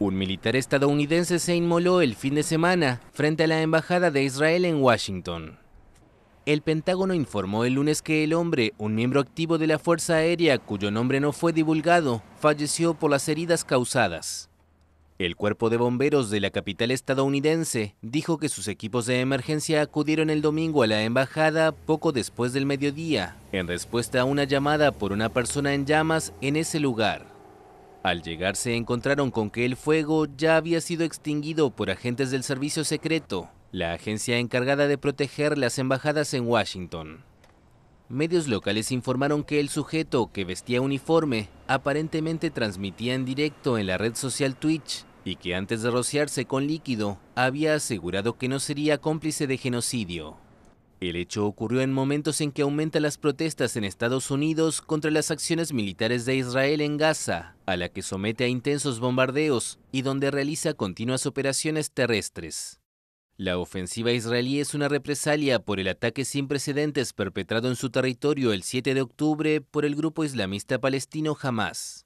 Un militar estadounidense se inmoló el fin de semana frente a la Embajada de Israel en Washington. El Pentágono informó el lunes que el hombre, un miembro activo de la Fuerza Aérea cuyo nombre no fue divulgado, falleció por las heridas causadas. El cuerpo de bomberos de la capital estadounidense dijo que sus equipos de emergencia acudieron el domingo a la embajada poco después del mediodía, en respuesta a una llamada por una persona en llamas en ese lugar. Al llegar se encontraron con que el fuego ya había sido extinguido por agentes del servicio secreto, la agencia encargada de proteger las embajadas en Washington. Medios locales informaron que el sujeto, que vestía uniforme, aparentemente transmitía en directo en la red social Twitch y que antes de rociarse con líquido había asegurado que no sería cómplice de genocidio. El hecho ocurrió en momentos en que aumentan las protestas en Estados Unidos contra las acciones militares de Israel en Gaza, a la que somete a intensos bombardeos y donde realiza continuas operaciones terrestres. La ofensiva israelí es una represalia por el ataque sin precedentes perpetrado en su territorio el 7 de octubre por el grupo islamista palestino Hamas.